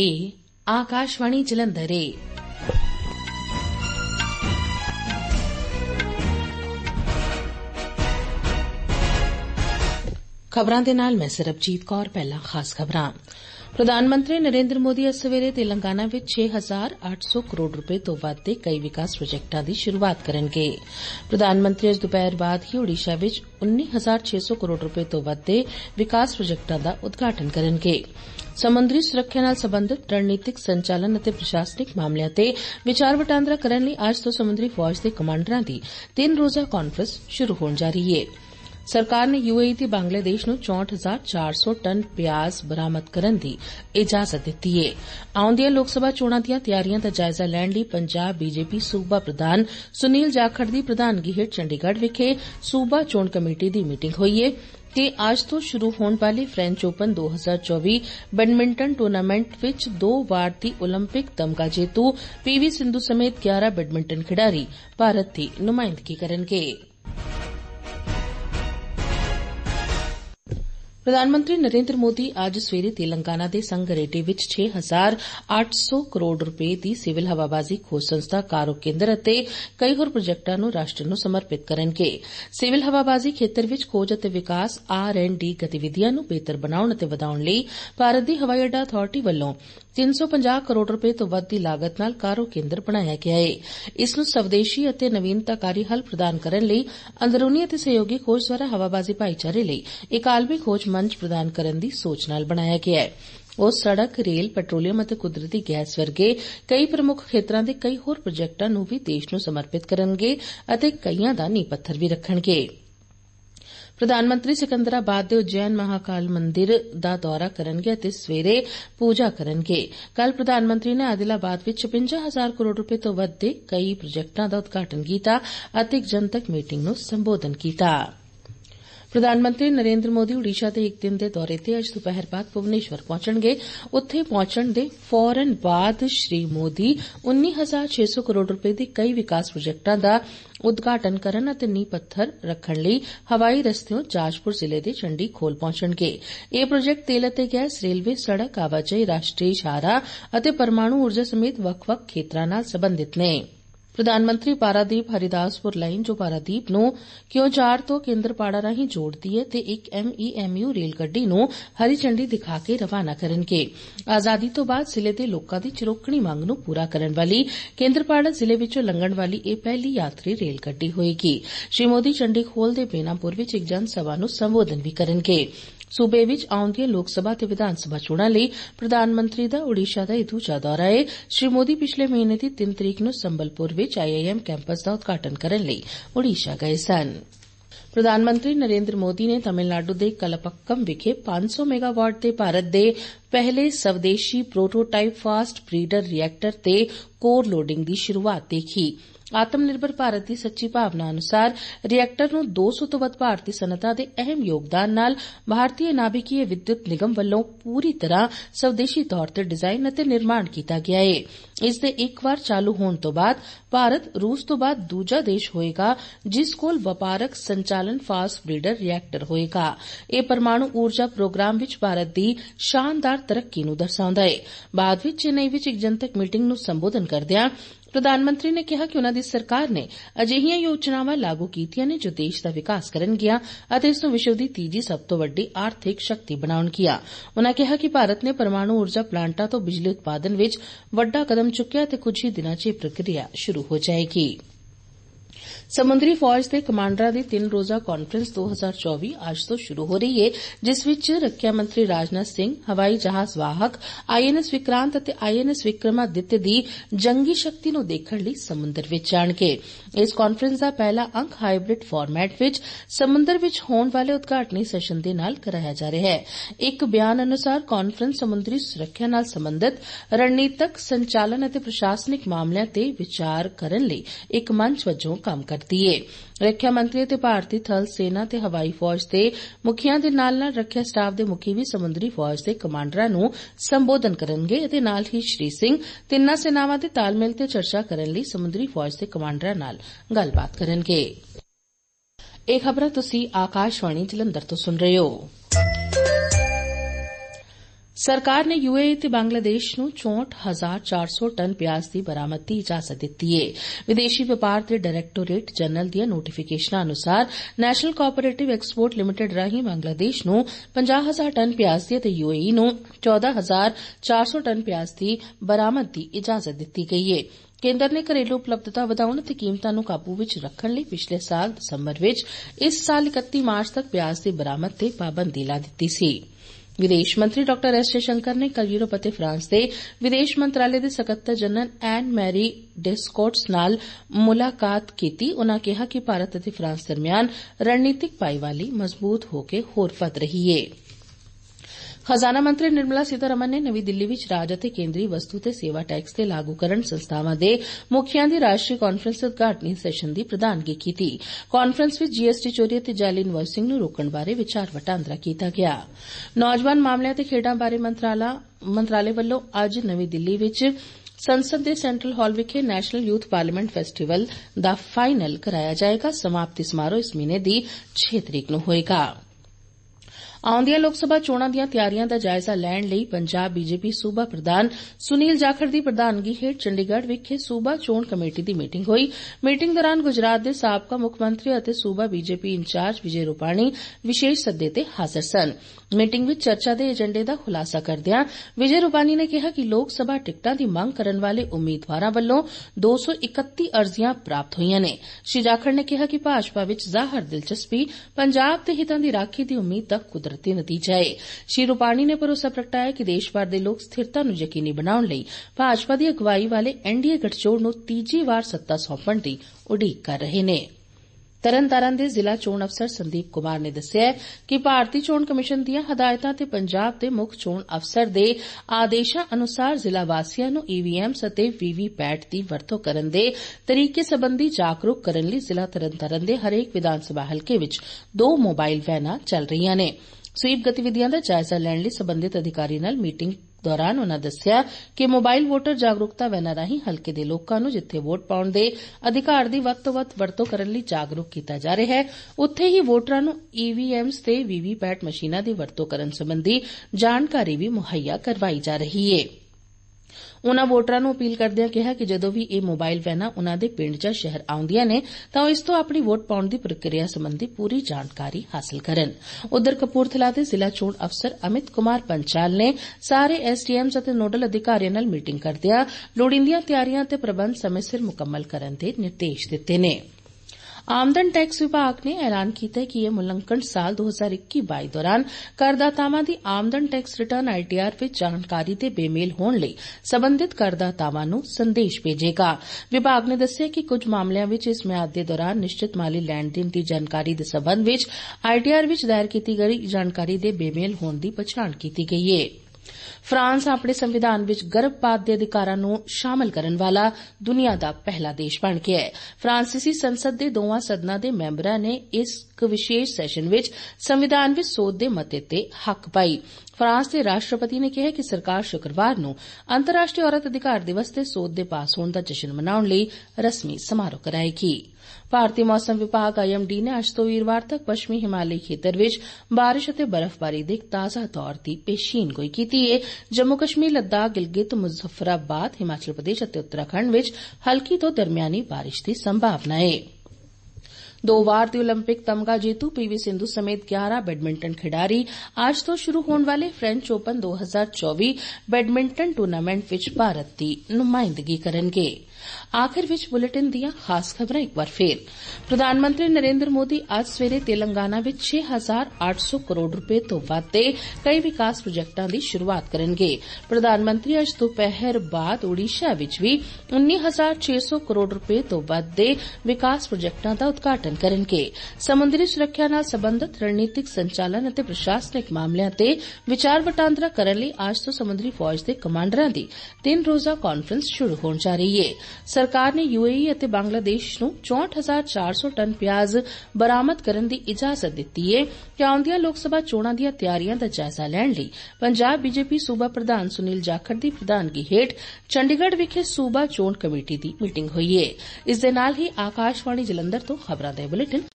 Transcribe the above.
ਇਹ ਆਕਾਸ਼ਵਾਣੀ ਜਲੰਧਰ ਏ ਖਬਰਾਂ ਦੇ ਨਾਲ ਮੈਂ ਸਰਬਜੀਤ ਕੌਰ ਪਹਿਲਾ ਖਾਸ ਖਬਰਾਂ प्रधानमंत्री नरेन्द्र मोदी अज सवेरे तेलंगाना विच हजार अठ सौ करोड़ रूपये तो वे कई विकास प्रोजेक्टा की शुरूआत करेंगे प्रधानमंत्री अज दोपहर बाद ही ओडिशा विच उन्नी हजार छ सौ करोड़ रूपये तो वे विकास प्रोजेक्टा का उदघाटन करेंगे समुद्री सुरक्षा न संबंधित रणनीतिक संचालन प्रशासनिक मामलों से विचार वटांदरा करने अज तो समुद्री फौज के कमांडर की तीन रोजा कांफ्रेंस शुरू हो जा रही है સરકારને યુએઈથી બાંગ્લાદેશનું ચોઠ હજાર ચારસો ટન પ્યાਜ਼ ਬਰਾਮਦ ਕਰਨ ਦੀ ਇਜਾਜ਼ਤ ਦਿੱਤੀ ਏ ਆਉਂਦੀਆਂ ਲੋਕ ਸਭਾ ਚੋਣਾਂ ਦੀਆਂ ਤਿਆਰੀਆਂ ਦਾ ਜਾਇਜ਼ਾ ਲੈਣ ਲਈ ਪੰਜਾਬ ਬੀਜੇਪੀ ਸੂਬਾ ਪ੍ਰਧਾਨ ਸੁਨੀਲ ਜਾਖੜ ਦੀ ਪ੍ਰਧਾਨਗੀ ਹੇਠ ਚੰਡੀਗੜ੍ਹ ਵਿਖੇ ਸੂਬਾ ਚੋਣ ਕਮੇਟੀ ਦੀ ਮੀਟਿੰਗ ਹੋਈ ਏ ਤੇ ਅੱਜ ਤੋਂ ਸ਼ੁਰੂ ਹੋਣ ਵਾਲੇ ਫ੍ਰੈਂਚ ਓਪਨ 2024 ਬੈਡਮਿੰਟਨ ਟੂਰਨਾਮੈਂਟ ਵਿੱਚ ਦੋ ਵਾਰ ਦੀ 올림픽 ਤਮਗਾ ਜੇਤੂ ਪੀਵੀ ਸਿੰਧੂ ਸਮੇਤ 11 ਬੈਡਮਿੰਟਨ ਖਿਡਾਰੀ ਭਾਰਤ ਦੀ ਨੁਮਾਇੰਦਗੀ ਕਰਨਗੇ ਪ੍ਰਧਾਨ ਮੰਤਰੀ ਨਰੇਂਦਰ ਮੋਦੀ अज्ज सवेरे तेलंगाना दे संगारेड्डी विच छे हजार अट्ठ सौ करोड़ रपे दी सिविल हवाबाजी खोज संस्था कारो केन्द्र ਅਤੇ ਕਈ ਹੋਰ ਪ੍ਰਾਜੈਕਟਾਂ ਨੂੰ ਰਾਸ਼ਟਰ ਨੂੰ ਸਮਰਪਿਤ ਕਰਨਗੇ ਸਿਵਲ ਹਵਾਬਾਜ਼ੀ ਖੇਤਰ ਵਿਚ ਖੋਜ ਅਤੇ ਵਿਕਾਸ ਆਰ ਐਂਡ ਡੀ ਗਤੀਵਿਧੀਆਂ ਨੂੰ ਬਿਹਤਰ ਬਣਾਉਣ ਅਤੇ ਵਧਾਉਣ ਲਈ ਭਾਰਤ ਦੀ ਹਵਾਈ ਅੱਡਾ ਅਬਾਰਟੀ ਵੱਲੋਂ 350 ਕਰੋੜ ਰੁਪਏ ਤੋਂ ਵੱਧ ਦੀ ਲਾਗਤ ਨਾਲ ਕਾਰੋ ਕੇਂਦਰ ਬਣਾਇਆ ਗਿਆ ਏ ਇਸ ਨੂੰ ਸਵਦੇਸ਼ੀ ਅਤੇ ਨਵੀਨਤਾਕਾਰੀ ਹੱਲ ਪ੍ਰਦਾਨ ਕਰਨ ਲਈ ਅੰਦਰੂਨੀ ਅਤੇ ਸਹਿਯੋਗੀ ਖੋਜ ਦੁਆਰਾ ਹਵਾਬਾਜ਼ੀ ਭਾਈਚਾਰੇ ਲਈ ਇੱਕ ਆਲਮੀ ਖੋਜ ਮੰਚ ਪ੍ਰਦਾਨ ਕਰਨ ਦੀ ਸੋਚ ਨਾਲ ਬਣਾਇਆ ਗਿਆ ਹੈ ਉਹ ਸੜਕ ਰੇਲ ਪੈਟਰੋਲੀਅਮ ਅਤੇ ਕੁਦਰਤੀ ਗੈਸ ਵਰਗੇ ਕਈ ਪ੍ਰਮੁੱਖ ਖੇਤਰਾਂ ਦੇ ਕਈ ਹੋਰ ਪ੍ਰੋਜੈਕਟਾਂ ਨੂੰ ਵੀ ਦੇਸ਼ ਨੂੰ ਸਮਰਪਿਤ ਕਰਨਗੇ ਅਤੇ ਕਈਆਂ ਦਾ ਨੀਂਹ ਪੱਥਰ ਵੀ ਰੱਖਣਗੇ ਪ੍ਰਧਾਨ ਮੰਤਰੀ ਸਿਕੰਦਰਾਬਾਦ ਦੇ ਉਜੈਨ ਮਹਾਕਾਲ ਮੰਦਿਰ ਦਾ ਦੌਰਾ ਕਰਨਗੇ ਅਤੇ ਸਵੇਰੇ ਪੂਜਾ ਕਰਨਗੇ ਕੱਲ ਪ੍ਰਧਾਨ ਮੰਤਰੀ ਨੇ ਆਦਿਲਾਬਾਦ ਵਿੱਚ 55000 ਕਰੋੜ ਰੁਪਏ ਤੋਂ ਵੱਧ ਦੇ ਕਈ ਪ੍ਰੋਜੈਕਟਾਂ ਦਾ ਉਦਘਾਟਨ ਕੀਤਾ ਅਤੇ ਇੱਕ ਜਨਤਕ ਮੀਟਿੰਗ ਨੂੰ ਸੰਬੋਧਨ ਕੀਤਾ प्रधानमंत्री नरेन्द्र मोदी ओडिशा के एक दिन के दौरे से अज दोपहर बाद भुवनेश्वर पहुंचे उ पहुंचने के फौरन बाद श्री मोदी उन्नी हजार छह सौ करोड़ रूपये के कई विकास प्रोजेक्टा का उदघाटन कर नींह पत्थर रखने लवाई रस्त्यों जाजपुर जिले के चंडी खोल पहुंचे यह प्रोजेक्ट तेल और गैस रेलवे सड़क आवाजाई राष्ट्रीय शाहरा परमाणु ऊर्जा समेत वक् वक् खेतर संबंधित नें ਪ੍ਰਧਾਨ ਪਾਰਾਦੀਪ ਹਰੀਦਾਸਪੁਰ ਲਾਈਨ ਜੋ ਪਾਰਾਦੀਪ ਨੂੰ ਕਿਉਂਝਾਰ ਤੋਂ ਕੇਂਦਰਪਾੜਾ ਰਾਹੀਂ ਜੋੜਦੀ ਹੈ ਤੇ ਇੱਕ ਐਮਈਐਮਯੂ ਰੇਲ ਗੱਡੀ ਨੂੰ ਹਰੀ ਝੰਡੀ ਦਿਖਾ ਕੇ ਰਵਾਨਾ ਕਰਨਗੇ ਆਜ਼ਾਦੀ ਤੋਂ ਬਾਅਦ ਜ਼ਿਲ੍ਹੇ ਦੇ ਲੋਕਾਂ ਦੀ ਚਿਰੋਕਣੀ ਮੰਗ ਨੂੰ ਪੂਰਾ ਕਰਨ ਵਾਲੀ ਕੇਂਦਰਪਾੜਾ ਜ਼ਿਲ੍ਹੇ ਵਿੱਚੋਂ ਲੰਘਣ ਵਾਲੀ ਇਹ ਪਹਿਲੀ ਯਾਤਰੀ ਰੇਲ ਗੱਡੀ ਹੋਏਗੀ ਸ੍ਰੀ ਮੋਦੀ ਚੰਡੀਖੋਲ ਦੇ ਬੇਨਾਪੁਰ ਵਿੱਚ ਇੱਕ ਜਨ ਸਭਾ ਨੂੰ ਸੰਬੋਧਨ ਵੀ ਕਰਨਗੇ सूबे विच लोकसभा ते विधानसभा चुनाव लई प्रधानमंत्री दा ओडिशा दा दूजा दौरा है श्री मोदी पिछले महीने की तीन तरीक न संबलपुर विच आईआईएम कैंपस का उदघाटन करने लई गए सन प्रधानमंत्री नरेंद्र मोदी ने तमिलनाडु के कलपक्कम विखे सौ मेगावाट के भारत के पहले स्वदेशी प्रोटोटाइप फास्ट ब्रीडर रिएक्टर से कोर लोडिंग की शुरूआत देखी ਆਤਮਨਿਰਭਰ ਭਾਰਤ ਦੀ ਸੱਚੀ ਭਾਵਨਾ ਅਨੁਸਾਰ ਰਿਐਕਟਰ ਨੂੰ 200 ਤੋਂ ਵੱਧ ਭਾਰਤੀ ਸਨਅਤਾਂ ਦੇ ਅਹਿਮ ਯੋਗਦਾਨ ਨਾਲ ਭਾਰਤੀ ਨਾਭੀਕੀਏ ਵਿਦਯੁਤ ਨਿਗਮ ਵੱਲੋਂ ਪੂਰੀ ਤਰ੍ਹਾਂ ਸਵਦੇਸ਼ੀ ਤੌਰ ਤੇ ਡਿਜ਼ਾਈਨ ਅਤੇ ਨਿਰਮਾਣ ਕੀਤਾ ਗਿਆ ਏ ਇਸ ਦੇ ਇੱਕ ਵਾਰ ਚਾਲੂ ਹੋਣ ਤੋਂ ਬਾਅਦ ਭਾਰਤ ਰੂਸ ਤੋਂ ਬਾਅਦ ਦੂਜਾ ਦੇਸ਼ ਹੋਏਗਾ ਜਿਸ ਕੋਲ ਵਪਾਰਕ ਸੰਚਾਲਨ ਫਾਸਟ ਬ੍ਰੀਡਰ ਰਿਐਕਟਰ ਹੋਏਗਾ ਇਹ ਪਰਮਾਣੂ ਊਰਜਾ ਪ੍ਰੋਗਰਾਮ ਵਿੱਚ ਭਾਰਤ ਦੀ ਸ਼ਾਨਦਾਰ ਤਰੱਕੀ ਨੂੰ ਦਰਸਾਉਂਦਾ ਏ ਬਾਅਦ ਵਿੱਚ ਚੇਨਈ ਵਿੱਚ ਇੱਕ ਜਨਤਕ ਮੀਟਿੰਗ ਨੂੰ ਸੰਬੋਧਨ ਕਰਦਿਆਂ ਪ੍ਰਧਾਨ ਮੰਤਰੀ ਨੇ ਕਿਹਾ ਕਿ ਉਨ੍ਹਾਂ ਦੀ ਸਰਕਾਰ ਨੇ ਅਜਿਹੀਆਂ ਯੋਜਨਾਵਾਂ ਲਾਗੂ ਕੀਤੀਆਂ ਨੇ ਜੋ ਦੇਸ਼ ਦਾ ਵਿਕਾਸ ਕਰਨਗੀਆਂ ਅਤੇ ਇਸ ਨੂੰ ਵਿਸ਼ਵ ਦੀ ਤੀਜੀ ਸਭ ਤੋਂ ਵੱਡੀ ਆਰਥਿਕ ਸ਼ਕਤੀ ਬਣਾਉਣਗੀਆਂ ਉਨ੍ਹਾਂ ਕਿਹਾ ਕਿ ਭਾਰਤ ਨੇ ਪਰਮਾਣੂ ਊਰਜਾ ਪਲਾਂਟਾਂ ਤੋਂ ਬਿਜਲੀ ਉਤਪਾਦਨ ਵਿੱਚ ਵੱਡਾ ਕਦਮ ਚੁੱਕਿਆ ਅਤੇ ਕੁਝ ਹੀ ਦਿਨਾਂ 'ਚ ਇਹ ਪ੍ਰਕਿਰਿਆ ਸ਼ੁਰੂ ਹੋ ਜਾਏਗੀ समुद्री फौज के कमांडर की तीन रोजा कांफ्रैंस दो हजार चौबी अज्ज तो शुरू हो रही है जिस विच रक्षा मंत्री राजनाथ सिंह हवाई जहाज वाहक आईएनएस विक्रांत और आईएनएस विक्रमादित्य दी जंगी शक्ति देखने देखन लेई समुंदर इस कांफ्रैंस का पहला अंक हाईब्रिड फारमेट विच समुंदर विच होने वाले उदघाटनी सैशन दे कराया जा रहा है इक ब्यान अनुसार कांफ्रैंस समुद्री सुरक्षा नाल सरबंधत रणनीतक संचालन प्रशासनिक मामलों ते करने करन मंच वजो ਕੰਮ ਕਰਦੀ ਏ ਰੱਖਿਆ ਮੰਤਰੀ ਤੇ ਭਾਰਤੀ ਥਲ ਸੈਨਾ ਤੇ ਹਵਾਈ ਫੌਜ ਦੇ ਮੁਖੀਆਂ ਦੇ ਨਾਲ ਨਾਲ ਰੱਖਿਆ ਸਟਾਫ ਦੇ ਮੁਖੀ ਵੀ ਸਮੁੰਦਰੀ ਫੌਜ ਦੇ ਕਮਾਂਡਰਾਂ ਨੂੰ ਸੰਬੋਧਨ ਕਰਨਗੇ ਅਤੇ ਨਾਲ ਹੀ ਸ਼੍ਰੀ ਸਿੰਘ ਤਿੰਨਾਂ ਸੈਨਾਵਾਂ ਦੇ ਤਾਲਮੇਲ ਤੇ ਚਰਚਾ ਕਰਨ ਲਈ ਸਮੁੰਦਰੀ ਫੌਜ ਦੇ ਕਮਾਂਡਰਾਂ ਨਾਲ ਗੱਲਬਾਤ ਕਰਨਗੇ ਇਹ ਖਬਰ ਤੁਸੀਂ ਆਕਾਸ਼ਵਾਣੀ ਜਲੰਧਰ ਤੋਂ ਸੁਣ ਰਹੇ ਹੋ सरकार ने સરકારને યુએઈથી બાંગ્લાદેશનું ચોઠ હજાર ચારસો ટન પ્યાજની બરામદની इजाजत दित्ती ऐ विदेशी व्यापार दे डायरेक्टोरेट जनरल दिए नोटिफिकेशनां अनुसार नैशनल कोआपरेटिव एक्सपोर्ट लिमिटेड राही बांग्लादेश नू पंजाह हजार टन प्याज की ते यूएई नू चौदां हजार चार सौ टन प्याज की बरामद दी इजाजत दित्ती गई ऐ केन्द्र ने घरेलू उपलब्धता बधाने ते कीमतां नू काबू विच रक्खन लेई पिछले साल दिसंबर विच इस साल इकत्ती मार्च तक प्याज की बरामद ते पाबंदी लाई दित्ती ही विदेश मंत्री डॉ एस जयशंकर ने कल यूरोप और फ्रांस के विदेश मंत्रालय के सकत्र जनरल एन मैरी डेस्कोट्स मुलाकात की उन्होंने कहा कि भारत और फ्रांस दरमियान रणनीतिक पाईवाली मजबूत होकर होर रही है ਖਜ਼ਾਨਾ ਮੰਤਰੀ ਨਿਰਮਲਾ ਸੀਤਾਰਮਨ ਨੇ ਨਵੀਂ ਦਿੱਲੀ ਵਿੱਚ ਰਾਜ ਅਤੇ ਕੇਂਦਰੀ ਵਸਤੂ ਤੇ ਸੇਵਾ ਟੈਕਸ ਦੇ ਲਾਗੂਕਰਨ ਸੰਸਥਾਵਾਂ ਦੇ ਮੁਖੀਆਂ ਦੀ ਰਾਸ਼ਟਰੀ ਕਾਨਫਰੰਸ ਦੇ ਉਦਘਾਟਨੀ ਸੈਸ਼ਨ ਦੀ ਪ੍ਰਧਾਨਗੀ ਕੀਤੀ ਕਾਨਫਰੰਸ ਵਿੱਚ ਜੀਐਸਟੀ ਚੋਰੀ ਅਤੇ ਜਾਲੀ ਇਨਵੌਇਸਿੰਗ ਨੂੰ ਰੋਕਣ ਬਾਰੇ ਵਿਚਾਰ ਵਟਾਂਦਰਾ ਕੀਤਾ ਗਿਆ ਨੌਜਵਾਨ ਮਾਮਲਿਆਂ ਤੇ ਖੇਡਾਂ ਬਾਰੇ ਮੰਤਰਾਲੇ ਵੱਲੋਂ ਅੱਜ ਨਵੀਂ ਦਿੱਲੀ ਵਿੱਚ ਸੰਸਦ ਦੇ ਸੈਂਟਰਲ ਹਾਲ ਵਿਖੇ ਨੈਸ਼ਨਲ ਯੂਥ ਪਾਰਲੀਮੈਂਟ ਫੈਸਟੀਵਲ ਦਾ ਫਾਈਨਲ ਕਰਾਇਆ ਜਾਏਗਾ ਸਮਾਪਤੀ ਸਮਾਰੋਹ ਇਸ ਮਹੀਨੇ ਦੀ 6 ਤਰੀਕ ਨੂੰ ਹੋਏਗਾ ਆਉਂਦੀਆਂ ਲੋਕ ਸਭਾ ਚੋਣਾਂ ਦੀਆਂ ਤਿਆਰੀਆਂ ਦਾ ਜਾਇਜ਼ਾ ਲੈਣ ਲਈ ਪੰਜਾਬ ਬੀਜੇਪੀ ਸੂਬਾ ਪ੍ਰਧਾਨ ਸੁਨੀਲ ਜਾਖੜ ਦੀ ਪ੍ਰਧਾਨਗੀ ਹੇਠ ਚੰਡੀਗੜ੍ਹ ਵਿਖੇ ਸੂਬਾ ਚੋਣ ਕਮੇਟੀ ਦੀ ਮੀਟਿੰਗ ਹੋਈ ਮੀਟਿੰਗ ਦੌਰਾਨ ਗੁਜਰਾਤ ਦੇ ਸਾਬਕਾ ਮੁੱਖ ਮੰਤਰੀ ਅਤੇ ਸੂਬਾ ਬੀਜੇਪੀ ਇੰਚਾਰਜ ਵਿਜੇ ਰੁਪਾਣੀ ਵਿਸ਼ੇਸ਼ ਸੱਦੇ ਤੇ ਹਾਜ਼ਰ ਸਨ ਮੀਟਿੰਗ ਵਿੱਚ ਚਰਚਾ ਦੇ ਏਜੰਡੇ ਦਾ ਖੁਲਾਸਾ ਕਰਦਿਆਂ ਵਿਜੇ ਰੁਪਾਣੀ ਨੇ ਕਿਹਾ ਕਿ ਲੋਕ ਸਭਾ ਟਿਕਟਾਂ ਦੀ ਮੰਗ ਕਰਨ ਵਾਲੇ ਉਮੀਦਵਾਰਾਂ ਵੱਲੋਂ 231 ਅਰਜ਼ੀਆਂ ਪ੍ਰਾਪਤ ਹੋਈਆਂ ਨੇ ਸ਼੍ਰੀ ਜਾਖੜ ਨੇ ਕਿਹਾ ਕਿ ਭਾਜਪਾ ਵਿੱਚ ਜ਼ਾਹਰ ਦਿਲਚਸਪੀ ਪੰਜਾਬ ਦੇ ਹਿੱਤਾਂ ਦੀ ਰਾਖੀ ਦੀ ਉਮੀਦ ਦਾ ਕੁਦਰਤੀ कुदरती नतीजा ए श्री रूपाणी ने भरोसा प्रगटाया कि देश भर के लोग स्थिरता यकीनी बनाने भाजपा की अगुवाई वाले एनडीए गठजोड़ तीजी वार सत्ता सौंपण की उड़ीक कर रहे हैं ਤਰਨਤਾਰਨ ਦੇ ਜ਼ਿਲ੍ਹਾ ਚੋਣ ਅਫਸਰ ਸੰਦੀਪ ਕੁਮਾਰ ਨੇ ਦੱਸਿਆ ਕਿ ਭਾਰਤੀ ਚੋਣ ਕਮਿਸ਼ਨ ਦੀਆਂ ਹਦਾਇਤਾਂ ਤੇ ਪੰਜਾਬ ਦੇ ਮੁੱਖ ਚੋਣ ਅਫਸਰ ਦੇ ਆਦੇਸ਼ਾਂ ਅਨੁਸਾਰ ਜ਼ਿਲ੍ਹਾ ਵਾਸੀਆਂ ਨੂੰ ਈਵੀਐਮਸ ਅਤੇ ਵੀਵੀਪੈਟ ਦੀ ਵਰਤੋਂ ਕਰਨ ਦੇ ਤਰੀਕੇ ਸਬੰਧੀ ਜਾਗਰੂਕ ਕਰਨ ਲਈ ਜ਼ਿਲ੍ਹਾ ਤਰਨਤਾਰਨ ਦੇ ਹਰੇਕ ਵਿਧਾਨ ਸਭਾ ਹਲਕੇ ਵਿੱਚ ਦੋ ਮੋਬਾਈਲ ਵੈਨਾਂ ਚੱਲ ਰਹੀਆਂ ਨੇ ਸਵੀਪ ਗਤੀਵਿਧੀਆਂ ਦਾ ਜਾਇਜ਼ਾ ਲੈਣ ਲਈ ਸਬੰਧਤ ਅਧਿਕਾਰੀ ਨਾਲ ਮੀਟਿੰਗ ਦੌਰਾਨ ਉਹਨਾਂ ਦੱਸਿਆ ਕਿ ਮੋਬਾਈਲ ਵੋਟਰ ਜਾਗਰੂਕਤਾ ਵੈਨਾਂ ਰਾਹੀਂ ਹਲਕੇ ਦੇ ਲੋਕਾਂ ਨੂੰ ਜਿੱਥੇ ਵੋਟ ਪਾਉਣ ਦੇ ਅਧਿਕਾਰ ਦੀ ਵੱਧ ਤੋਂ ਵੱਧ ਵਰਤੋਂ ਕਰਨ ਲਈ ਜਾਗਰੂਕ ਕੀਤਾ ਜਾ ਰਿਹਾ ਹੈ ਉੱਥੇ ਹੀ ਵੋਟਰਾਂ ਨੂੰ ਈਵੀਐਮਸ ਤੇ ਵੀਵੀਪੈਟ ਮਸ਼ੀਨਾਂ ਦੀ ਵਰਤੋਂ ਕਰਨ ਸਬੰਧੀ ਜਾਣਕਾਰੀ ਵੀ ਮੁਹੱਈਆ ਕਰਵਾਈ ਜਾ ਰਹੀ ਏ ਉਹਨਾਂ ਵੋਟਰਾਂ ਨੂੰ ਅਪੀਲ ਕਰਦਿਆਂ ਕਿਹਾ ਕਿ ਜਦੋਂ ਵੀ ਇਹ ਮੋਬਾਈਲ ਵੈਨਾਂ ਉਹਨਾਂ ਦੇ ਪਿੰਡ ਜਾਂ ਸ਼ਹਿਰ ਆਉਂਦੀਆਂ ਨੇ ਤਾਂ ਉਹ ਇਸ ਤੋਂ ਆਪਣੀ ਵੋਟ ਪਾਉਣ ਦੀ ਪ੍ਰਕਿਰਿਆ ਸੰਬੰਧੀ ਪੂਰੀ ਜਾਣਕਾਰੀ ਹਾਸਲ ਕਰਨ ਉਧਰ ਕਪੂਰਥਲਾ ਦੇ ਜ਼ਿਲ੍ਹਾ ਚੋਣ ਅਫਸਰ ਅਮਿਤ ਕੁਮਾਰ ਪੰਚਾਲ ਨੇ ਸਾਰੇ ਐਸਡੀਐਮਜ਼ ਅਤੇ ਨੋਡਲ ਅਧਿਕਾਰੀਆਂ ਨਾਲ ਮੀਟਿੰਗ ਕਰਦਿਆਂ ਲੋੜੀਂਦੀਆਂ ਤਿਆਰੀਆਂ ਅਤੇ ਪ੍ਰਬੰਧ ਸਮੇਂ ਸਿਰ ਮੁਕੰਮਲ ਕਰਨ ਦੇ ਨਿਰਦੇਸ਼ ਦਿੱਤੇ ਨੇ ਆਮਦਨ ਟੈਕਸ ਵਿਭਾਗ ਨੇ ਐਲਾਨ ਕੀਤਾ ਕਿ ਇਹ ਮੁਲੰਕਣ ਸਾਲ 2021-22 ਦੌਰਾਨ ਕਰਦਾਤਾਵਾਂ ਦੀ ਆਮਦਨ ਟੈਕਸ ਰਿਟਰਨ ਆਈਟੀਆਰ ਵਿੱਚ ਜਾਣਕਾਰੀ ਦੇ ਬੇਮੇਲ ਹੋਣ ਲਈ ਸਬੰਧਿਤ ਕਰਦਾਤਾਵਾਂ ਨੂੰ ਸੰਦੇਸ਼ ਭੇਜੇਗਾ ਵਿਭਾਗ ਨੇ ਦੱਸਿਆ ਕਿ ਕੁਝ ਮਾਮਲਿਆਂ ਵਿੱਚ ਇਸ ਮਿਆਦ ਦੇ ਦੌਰਾਨ ਨਿਸ਼ਚਿਤ ਮਾਲੀ ਲੈਣ ਦੇਣ ਦੀ ਜਾਣਕਾਰੀ ਦੇ ਸਬੰਧ ਵਿੱਚ ਆਈਟੀਆਰ ਵਿੱਚ ਦਾਇਰ ਕੀਤੀ ਗਈ ਜਾਣਕਾਰੀ ਦੇ ਬੇਮੇਲ ਹੋਣ ਦੀ ਪਛਾਣ ਕੀਤੀ ਗਈ ਹੈ ਫਰਾਂਸ ਆਪਣੇ ਸੰਵਿਧਾਨ ਵਿੱਚ ਗਰਭਪਾਤ ਦੇ ਅਧਿਕਾਰਾਂ ਨੂੰ ਸ਼ਾਮਲ ਕਰਨ ਵਾਲਾ ਦੁਨੀਆ ਦਾ ਪਹਿਲਾ ਦੇਸ਼ ਬਣ ਗਿਆ ਹੈ ਫਰਾਂਸੀਸੀ ਸੰਸਦ ਦੇ ਦੋਵਾਂ ਸਦਨਾਂ ਦੇ ਮੈਂਬਰਾਂ ਨੇ ਇਸ ਇੱਕ ਵਿਸ਼ੇਸ਼ ਸੈਸ਼ਨ ਵਿੱਚ ਸੰਵਿਧਾਨ ਵਿੱਚ ਸੋਧ ਦੇ ਮਤੇ ਤੇ ਹੱਕ ਪਾਈ ਫਰਾਂਸ ਦੇ ਰਾਸ਼ਟਰਪਤੀ ਨੇ ਕਿਹਾ ਕਿ ਸਰਕਾਰ ਸ਼ੁੱਕਰਵਾਰ ਨੂੰ ਅੰਤਰਰਾਸ਼ਟਰੀ ਔਰਤ ਅਧਿਕਾਰ ਦਿਵਸ ਤੇ ਸੋਧ ਦੇ ਪਾਸ ਹੋਣ ਦਾ ਜਸ਼ਨ ਮਨਾਉਣ ਲਈ ਰਸਮੀ ਸਮਾਰੋਹ ਕਰਾਏਗੀ भारतीय मौसम विभाग आई आईएमडी ने अज तो वीरवार तक पश्चिमी हिमालय खेतर च बारिश और बर्फबारी दिख ताजा तौर की पेशीनगोई की जम्मू कश्मीर लद्दाख गिलगित मुजफ्फराबाद हिमाचल प्रदेश और उत्तराखंड च हल्की तो दरमियानी बारिश की संभावना है दो बार ओलंपिक तमगा जेतु पी वी सिंधु समेत ग्यारह बैडमिंटन खिडारी आज तो शुरू होने वाले फ्रेंच ओपन दो हजार चौबी बैडमिंटन टूर्नामेंट विच भारत की नुमाइंदगी करेंगे आखिर विच बुलेटिन दिया खास खबर एक बार फिर प्रधानमंत्री नरेंद्र मोदी आज सवेरे तेलंगाना विच सौ करोड़ रूपये तो वे कई विकास प्रोजेक्टा की शुरूआत करेंगे प्रधानमंत्री अज दोपहर बाद ओडिशा विच भी उन्नी हजार छे सौ करोड़ रूपये तो वे विकास प्रोजेक्टा का उदघाटन करेंगे समुद्री सुरक्षा न संबंधित रणनीतिक संचालन प्रशासनिक मामलों से विचार वटांदरा करने अज तो समुद्री फौज के कमांडर की तीन रोजा कांफ्रेंस शुरू हो जा रही है ਸਰਕਾਰ ਨੇ ਯੂਏਈ ਅਤੇ ਬੰਗਲਾਦੇਸ਼ ਨੂੰ 64400 ਟਨ ਪਿਆਜ਼ ਬਰਾਮਦ ਕਰਨ ਦੀ ਇਜਾਜ਼ਤ ਦਿੱਤੀ ਹੈ ਕਿ ਆਉਂਦੀਆਂ ਲੋਕ ਸਭਾ ਚੋਣਾਂ ਦੀਆਂ ਤਿਆਰੀਆਂ ਦਾ ਜਾਇਜ਼ਾ ਲੈਣ ਲਈ ਪੰਜਾਬ ਬੀਜੇਪੀ ਸੂਬਾ ਪ੍ਰਧਾਨ ਸੁਨੀਲ ਜਾਖੜ ਦੀ ਪ੍ਰਧਾਨਗੀ ਹੇਠ ਚੰਡੀਗੜ੍ਹ ਵਿਖੇ ਸੂਬਾ ਚੋਣ ਕਮੇਟੀ ਦੀ ਮੀਟਿੰਗ ਹੋਈ ਹੈ ਇਸ ਦੇ ਨਾਲ ਹੀ ਆਕਾਸ਼ਵਾਣੀ ਜਲੰਧਰ ਤੋਂ ਖਬਰਾਂ ਦਾ ਬੁਲੇਟਿਨ